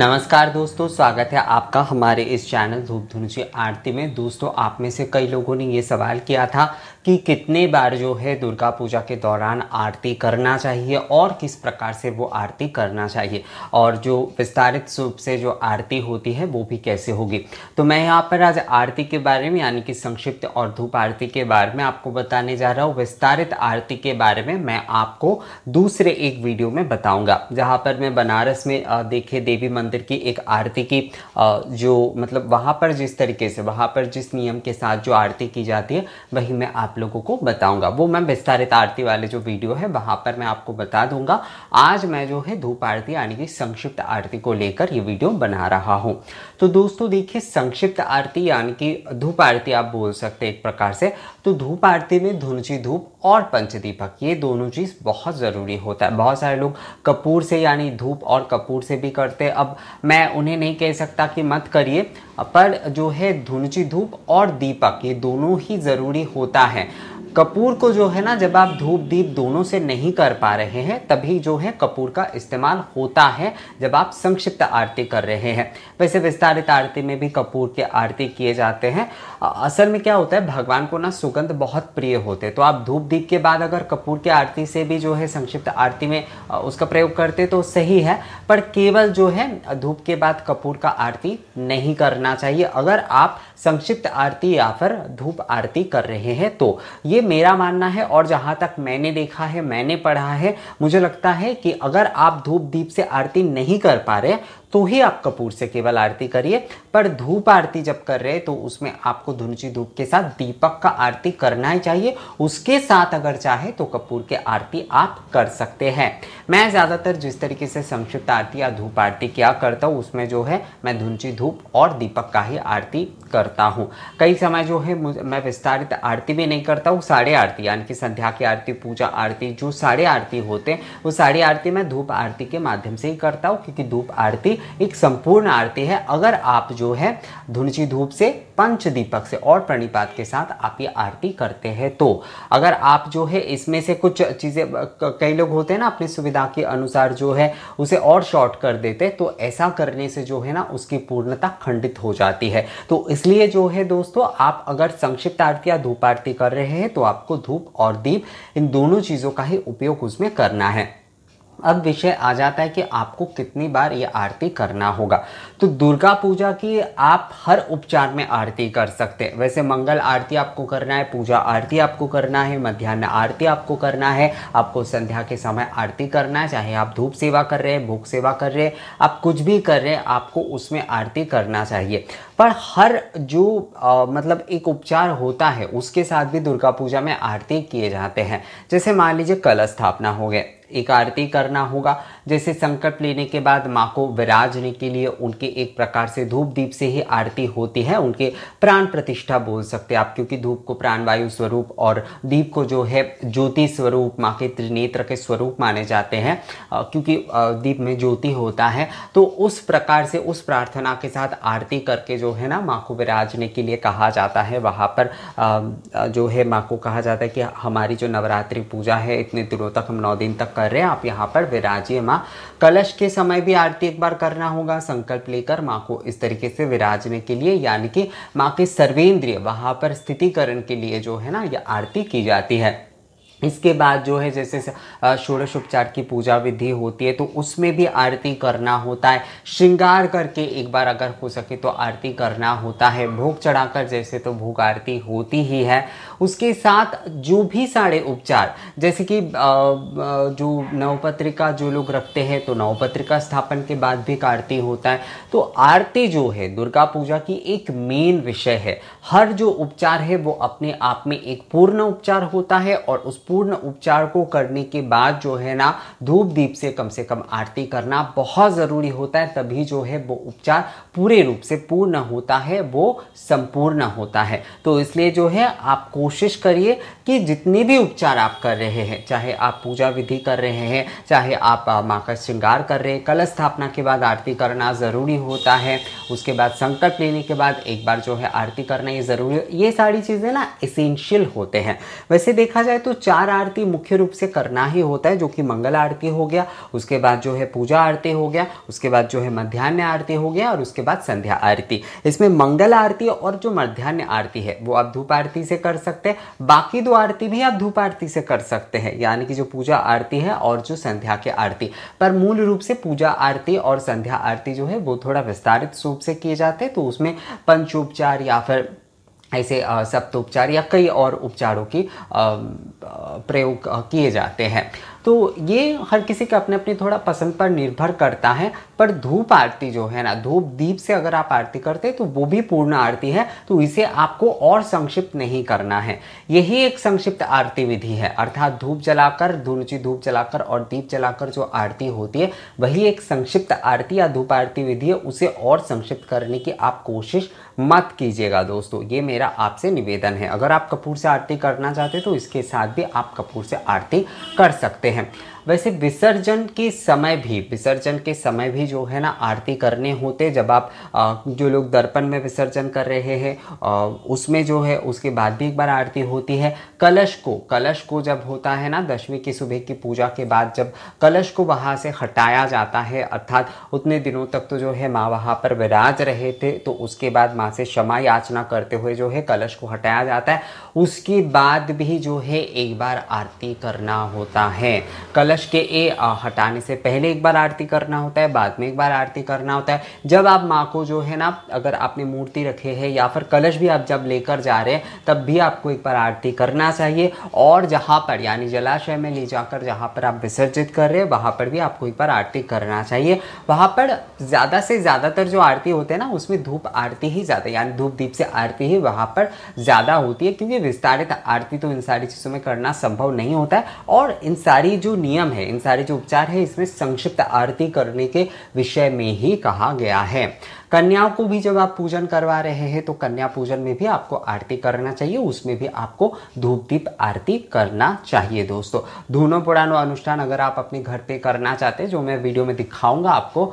नमस्कार दोस्तों स्वागत है आपका हमारे इस चैनल धूप धुनुषी आरती में दोस्तों आप में से कई लोगों ने ये सवाल किया था कि कितने बार जो है दुर्गा पूजा के दौरान आरती करना चाहिए और किस प्रकार से वो आरती करना चाहिए और जो विस्तारित रूप से जो आरती होती है वो भी कैसे होगी तो मैं यहाँ पर आज आरती के बारे में यानी कि संक्षिप्त और धूप आरती के बारे में आपको बताने जा रहा हूँ विस्तारित आरती के बारे में मैं आपको दूसरे एक वीडियो में बताऊँगा जहाँ पर मैं बनारस में देखे देवी मंदिर की एक आरती की जो मतलब वहाँ पर जिस तरीके से वहाँ पर जिस नियम के साथ जो आरती की जाती है वही मैं आप लोगों को बताऊँगा वो मैं विस्तारित आरती वाले जो वीडियो है वहाँ पर मैं आपको बता दूँगा आज मैं जो है धूप आरती यानी कि संक्षिप्त आरती को लेकर ये वीडियो बना रहा हूँ तो दोस्तों देखिए संक्षिप्त आरती यानी कि धूप आरती आप बोल सकते एक प्रकार से तो धूप आरती में धुनची धूप और पंचदीपक ये दोनों चीज़ बहुत ज़रूरी होता है बहुत सारे लोग कपूर से यानी धूप और कपूर से भी करते हैं अब मैं उन्हें नहीं कह सकता कि मत करिए पर जो है धुनची धूप और दीपक ये दोनों ही ज़रूरी होता है कपूर को जो है ना जब आप धूप दीप दोनों से नहीं कर पा रहे हैं तभी जो है कपूर का इस्तेमाल होता है जब आप संक्षिप्त आरती कर रहे हैं वैसे विस्तारित आरती में भी कपूर के आरती किए जाते हैं असल में क्या होता है भगवान को ना सुगंध बहुत प्रिय होते तो आप धूप दीप के बाद अगर कपूर की आरती से भी जो है संक्षिप्त आरती में उसका प्रयोग करते तो सही है पर केवल जो है धूप के बाद कपूर का आरती नहीं करना चाहिए अगर आप संक्षिप्त आरती या फिर धूप आरती कर रहे हैं तो ये मेरा मानना है और जहाँ तक मैंने देखा है मैंने पढ़ा है मुझे लगता है कि अगर आप धूप दीप से आरती नहीं कर पा रहे तो ही आप कपूर से केवल आरती करिए पर धूप आरती जब कर रहे तो उसमें आपको धुनची धूप के साथ दीपक का आरती करना ही चाहिए उसके साथ अगर चाहे तो कपूर के आरती आप कर सकते हैं मैं ज़्यादातर जिस तरीके से संक्षिप्त आरती या धूप आरती क्या करता हूँ उसमें जो है मैं धुनची धूप और दीपक का ही आरती करता हूँ कई समय जो है मैं विस्तारित आरती भी नहीं करता हूँ साढ़े आरती यानी कि संध्या की आरती पूजा आरती जो साढ़े आरती होते हैं वो साढ़े आरती मैं धूप आरती के माध्यम से ही करता हूँ क्योंकि धूप आरती एक संपूर्ण आरती है अगर आप जो है धुनची धूप से पंच दीपक से और प्रणिपात के साथ आप ये आरती करते हैं तो अगर आप जो है इसमें से कुछ चीज़ें कई लोग होते हैं ना अपनी सुविधा के अनुसार जो है उसे और शॉर्ट कर देते तो ऐसा करने से जो है ना उसकी पूर्णता खंडित हो जाती है तो इसलिए जो है दोस्तों आप अगर संक्षिप्त आरती या धूप आरती कर रहे हैं तो आपको धूप और दीप इन दोनों चीज़ों का ही उपयोग उसमें करना है अब विषय आ जाता है कि आपको कितनी बार ये आरती करना होगा तो दुर्गा पूजा की आप हर उपचार में आरती कर सकते हैं वैसे मंगल आरती आपको करना है पूजा आरती आपको करना है मध्यान्ह आरती आपको करना है आपको संध्या के समय आरती करना है चाहे आप धूप सेवा कर रहे हैं भूख सेवा कर रहे हैं आप कुछ भी कर रहे हैं आपको उसमें आरती करना चाहिए पर हर जो आ, मतलब एक उपचार होता है उसके साथ भी दुर्गा पूजा में आरती किए जाते हैं जैसे मान लीजिए कलश स्थापना हो गए एक आरती करना होगा जैसे संकट लेने के बाद माँ को विराजने के लिए उनके एक प्रकार से धूप दीप से ही आरती होती है उनके प्राण प्रतिष्ठा बोल सकते हैं आप क्योंकि धूप को प्राणवायु स्वरूप और दीप को जो है ज्योति स्वरूप माँ के त्रिनेत्र के स्वरूप माने जाते हैं क्योंकि दीप में ज्योति होता है तो उस प्रकार से उस प्रार्थना के साथ आरती करके जो है ना माँ को विराजने के लिए कहा जाता है वहाँ पर जो है माँ को कहा जाता है कि हमारी जो नवरात्रि पूजा है इतने दिनों तक हम नौ दिन तक कर कर रहे हैं आप यहाँ पर विराजिए माँ कलश के समय भी आरती एक बार करना होगा संकल्प लेकर माँ को इस तरीके से विराजने के लिए यानी कि माँ के सर्वेंद्रिय वहाँ पर स्थितिकरण के लिए जो है ना यह आरती की जाती है इसके बाद जो है जैसे षोड़श उपचार की पूजा विधि होती है तो उसमें भी आरती करना होता है श्रृंगार करके एक बार अगर हो सके तो आरती करना होता है भोग चढ़ाकर जैसे तो भोग आरती होती ही है उसके साथ जो भी सारे उपचार जैसे कि जो नवपत्रिका जो लोग रखते हैं तो नवपत्रिका स्थापन के बाद भी आरती होता है तो आरती जो है दुर्गा पूजा की एक मेन विषय है हर जो उपचार है वो अपने आप में एक पूर्ण उपचार होता है और उस पूर्ण उपचार को करने के बाद जो है ना धूप दीप से कम से कम आरती करना बहुत ज़रूरी होता है तभी जो है वो उपचार पूरे रूप से पूर्ण होता है वो संपूर्ण होता है तो इसलिए जो है आपको कोशिश करिए कि जितने भी उपचार आप कर रहे हैं चाहे आप पूजा विधि कर रहे हैं चाहे आप माँ का श्रृंगार कर रहे हैं कलश स्थापना के बाद आरती करना ज़रूरी होता है उसके बाद संकट लेने के बाद एक बार जो है आरती करना ये ज़रूरी ये सारी चीज़ें ना इसेंशियल होते हैं वैसे देखा जाए तो चार आरती मुख्य रूप से करना ही होता है जो कि मंगल आरती हो गया उसके बाद जो है पूजा आरती हो गया उसके बाद जो है मध्यान्ह आरती हो गया और उसके बाद संध्या आरती इसमें मंगल आरती और जो मध्यान्ह आरती है वो आप धूप आरती से कर सकते सकते हैं बाकी दो आरती भी आप धूप आरती से कर सकते हैं यानी कि जो पूजा आरती है और जो संध्या की आरती पर मूल रूप से पूजा आरती और संध्या आरती जो है वो थोड़ा विस्तारित रूप से किए जाते हैं तो उसमें पंचोपचार या फिर ऐसे सप्तोपचार या कई और उपचारों की प्रयोग किए जाते हैं तो ये हर किसी के अपने अपने थोड़ा पसंद पर निर्भर करता है पर धूप आरती जो है ना धूप दीप से अगर आप आरती करते तो वो भी पूर्ण आरती है तो इसे आपको और संक्षिप्त नहीं करना है यही एक संक्षिप्त आरती विधि है अर्थात धूप जलाकर धुनुची धूप जलाकर और दीप जलाकर जो आरती होती है वही एक संक्षिप्त आरती या धूप आरती विधि है उसे और संक्षिप्त करने की आप कोशिश मत कीजिएगा दोस्तों ये मेरा आपसे निवेदन है अगर आप कपूर से आरती करना चाहते तो इसके साथ भी आप कपूर से आरती कर सकते हैं वैसे विसर्जन के समय भी विसर्जन के समय भी जो है ना आरती करने होते जब आप आ, जो लोग दर्पण में विसर्जन कर रहे हैं उसमें जो है उसके बाद भी एक बार आरती होती है कलश को कलश को जब होता है ना दशमी की सुबह की पूजा के बाद जब कलश को वहाँ से हटाया जाता है अर्थात उतने दिनों तक तो जो है माँ वहाँ पर विराज रहे थे तो उसके बाद माँ से क्षमा याचना करते हुए जो है कलश को हटाया जाता है उसके बाद भी जो है एक बार आरती करना होता है कलश कलश के ए हटाने से पहले एक बार आरती करना होता है बाद में एक बार आरती करना होता है जब आप माँ को जो है ना अगर आपने मूर्ति रखे है या फिर कलश भी आप जब लेकर जा रहे हैं तब भी आपको एक बार आरती करना चाहिए और जहाँ पर यानी जलाशय में ले जाकर जहाँ पर आप विसर्जित कर रहे हैं वहाँ पर भी आपको एक बार आरती करना चाहिए वहाँ पर ज़्यादा से ज़्यादातर जो आरती होते हैं ना उसमें धूप आरती ही ज़्यादा यानी धूप दीप से आरती ही वहाँ पर ज़्यादा होती है क्योंकि विस्तारित आरती तो इन सारी चीज़ों में करना संभव नहीं होता है और इन सारी जो नियम नियम है इन सारे जो उपचार है इसमें संक्षिप्त आरती करने के विषय में ही कहा गया है कन्याओं को भी जब आप पूजन करवा रहे हैं तो कन्या पूजन में भी आपको आरती करना चाहिए उसमें भी आपको धूप दीप आरती करना चाहिए दोस्तों धूनो पुरानो अनुष्ठान अगर आप अपने घर पे करना चाहते हैं जो मैं वीडियो में दिखाऊंगा आपको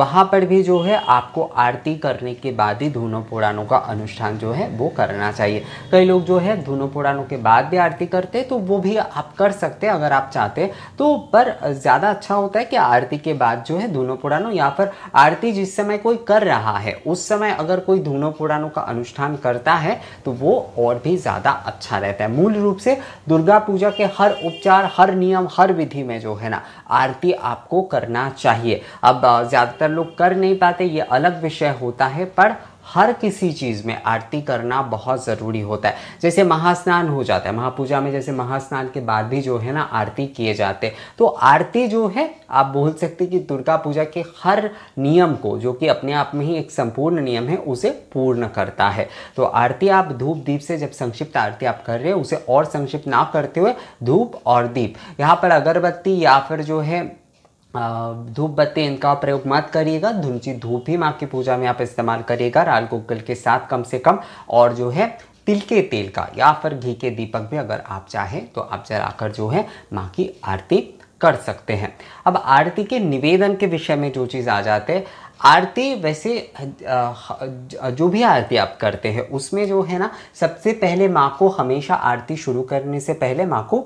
वहाँ पर भी जो है आपको आरती करने के बाद ही धूनो पुराणों का अनुष्ठान जो है वो करना चाहिए कई लोग जो है धूनो पुराणों के बाद भी आरती करते तो वो भी आप कर सकते हैं अगर आप चाहते तो पर ज़्यादा अच्छा होता है कि आरती के बाद जो है धूनो पुराणों या फिर आरती जिस समय कोई कर रहा रहा है उस समय अगर कोई दोनों पुराणों का अनुष्ठान करता है तो वो और भी ज़्यादा अच्छा रहता है मूल रूप से दुर्गा पूजा के हर उपचार हर नियम हर विधि में जो है ना आरती आपको करना चाहिए अब ज़्यादातर लोग कर नहीं पाते ये अलग विषय होता है पर हर किसी चीज़ में आरती करना बहुत ज़रूरी होता है जैसे महास्नान हो जाता है महापूजा में जैसे महास्नान के बाद भी जो है ना आरती किए जाते हैं तो आरती जो है आप बोल सकते कि दुर्गा पूजा के हर नियम को जो कि अपने आप में ही एक संपूर्ण नियम है उसे पूर्ण करता है तो आरती आप धूप दीप से जब संक्षिप्त आरती आप कर रहे हो उसे और संक्षिप्त ना करते हुए धूप और दीप यहाँ पर अगरबत्ती या फिर जो है धूप बत्ती इनका प्रयोग मत करिएगा धुमची धूप ही माँ की पूजा में आप इस्तेमाल करिएगा राल गोगल के साथ कम से कम और जो है तिल के तेल का या फिर घी के दीपक भी अगर आप चाहें तो आप कर जो है माँ की आरती कर सकते हैं अब आरती के निवेदन के विषय में जो चीज़ आ जाते हैं आरती वैसे जो भी आरती आप करते हैं उसमें जो है ना सबसे पहले माँ को हमेशा आरती शुरू करने से पहले माँ को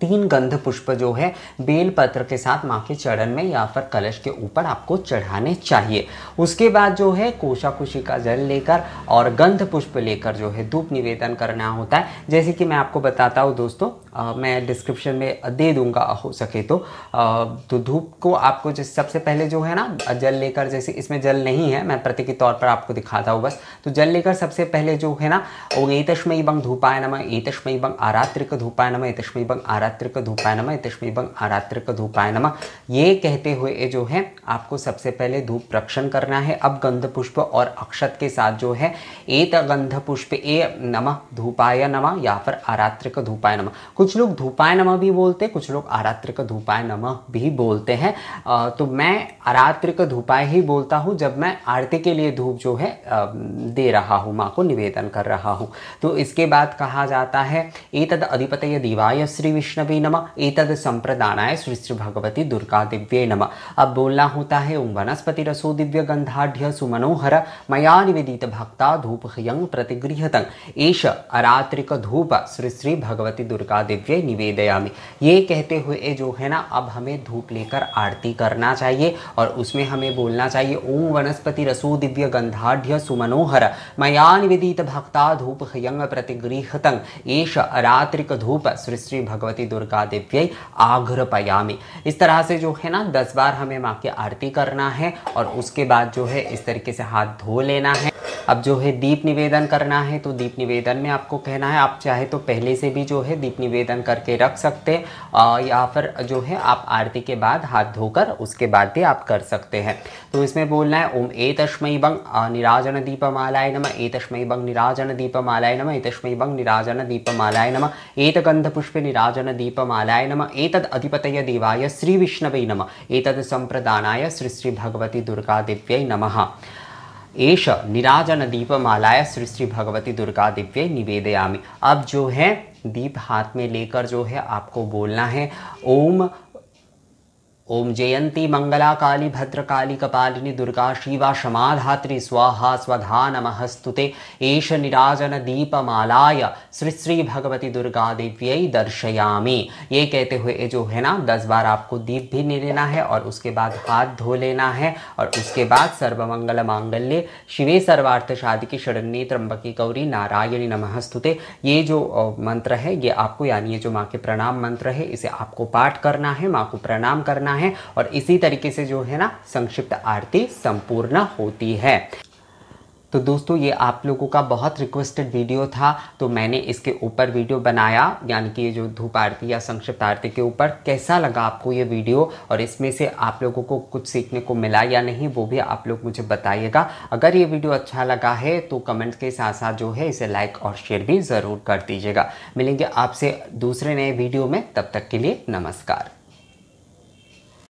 तीन गंध पुष्प जो है बेलपत्र के साथ माँ के चरण में या फिर कलश के ऊपर आपको चढ़ाने चाहिए उसके बाद जो है कोशा कुशी का जल लेकर और गंध पुष्प लेकर जो है धूप निवेदन करना होता है जैसे कि मैं आपको बताता हूँ दोस्तों आ, मैं डिस्क्रिप्शन में दे दूंगा हो सके तो आ, तो धूप को आपको जैसे सबसे पहले जो है ना जल लेकर जैसे इसमें जल नहीं है मैं प्रतीक के तौर पर आपको दिखाता हूँ बस तो जल लेकर सबसे पहले जो है ना ओम एतस्मयी बंग धूपाय नम एतस्मयी बंग आरात्रिक धूपाय नम एतस्मयी बंग आरात्रिक धूपाय नम एतस्मयी बंग आरात्रिक धूपाय नम ये कहते हुए जो है आपको सबसे पहले धूप रक्षण करना है अब गंध पुष्प और अक्षत के साथ जो है एत गंध पुष्प ए नम धूपाय नम या फिर आरात्रिक धूपाय नम कुछ लोग धूपाय नमः भी बोलते हैं कुछ लोग आरात्र का धूपाय नमः भी बोलते हैं तो मैं आरात्र का धूपाय ही बोलता हूँ जब मैं आरती के लिए धूप जो है दे रहा हूँ माँ को निवेदन कर रहा हूँ तो इसके बाद कहा जाता है एतद अधिपतय दिवाय श्री विष्णवे नम एतद संप्रदानाय श्री श्री भगवती दुर्गा दिव्य नम अब बोलना होता है ओम वनस्पति रसो दिव्य गंधाढ़ सुमनोहर मया निवेदित भक्ता धूप हयंग प्रतिगृहतं एष अरात्रिक धूप श्री श्री भगवती दुर्गा दिव्य निवेदयामी ये कहते हुए जो है ना अब हमें धूप लेकर आरती करना चाहिए और उसमें हमें बोलना चाहिए ओम वनस्पति रसो दिव्य गंधाढ़ सुमनोहर मया निवेदित भक्ता धूप हयंग तंग एश अरात्रिक धूप श्री श्री भगवती दुर्गा दिव्य आघ्र पयामी इस तरह से जो है ना दस बार हमें माँ की आरती करना है और उसके बाद जो है इस तरीके से हाथ धो लेना है अब जो है दीप निवेदन करना है तो दीप निवेदन में आपको कहना है आप चाहे तो पहले से भी जो है दीप निवेदन करके रख सकते हैं या फिर जो है आप आरती के बाद हाथ धोकर उसके बाद भी आप कर सकते हैं तो इसमें बोलना है ओम ए तस्मय बंग निराजन दीप मालाय नम ए तस्मय बंग निराजन दीप मालाय नम ए तस्मय बंग निराजन दीप मालाय नम एत पुष्प निराजन मालाय नम तद अधिपत देवाय श्री विष्णवे नम तद संप्रदानाय श्री श्री भगवती दुर्गा दिव्य नमः एश निराजन दीपमालाय श्री श्री भगवती दुर्गा दिव्य निवेदयामी अब जो है दीप हाथ में लेकर जो है आपको बोलना है ओम ओम जयंती मंगला काली भद्रकाली कपालिनी दुर्गा शिवा क्षमाधात्री स्वाहा स्वधा नमस्तुते एष निराजन दीपमालाय श्री श्री भगवती दुर्गा दिव्य दर्शयामी ये कहते हुए जो है ना दस बार आपको दीप भी नहीं लेना है और उसके बाद हाथ धो लेना है और उसके बाद सर्वमंगल मांगल्य शिवे सर्वार्थ शादी की शरण्य त्र्यंबकी गौरी नारायणी नमस्तुते ये जो मंत्र है ये आपको यानी ये जो माँ के प्रणाम मंत्र है इसे आपको पाठ करना है माँ को प्रणाम करना है है और इसी तरीके से जो है ना संक्षिप्त आरती संपूर्ण होती है तो दोस्तों ये आप लोगों का बहुत रिक्वेस्टेड वीडियो था तो मैंने इसके ऊपर वीडियो बनाया यानी कि ये जो धूप आरती या संक्षिप्त आरती के ऊपर कैसा लगा आपको ये वीडियो और इसमें से आप लोगों को कुछ सीखने को मिला या नहीं वो भी आप लोग मुझे बताइएगा अगर ये वीडियो अच्छा लगा है तो कमेंट के साथ साथ जो है इसे लाइक और शेयर भी ज़रूर कर दीजिएगा मिलेंगे आपसे दूसरे नए वीडियो में तब तक के लिए नमस्कार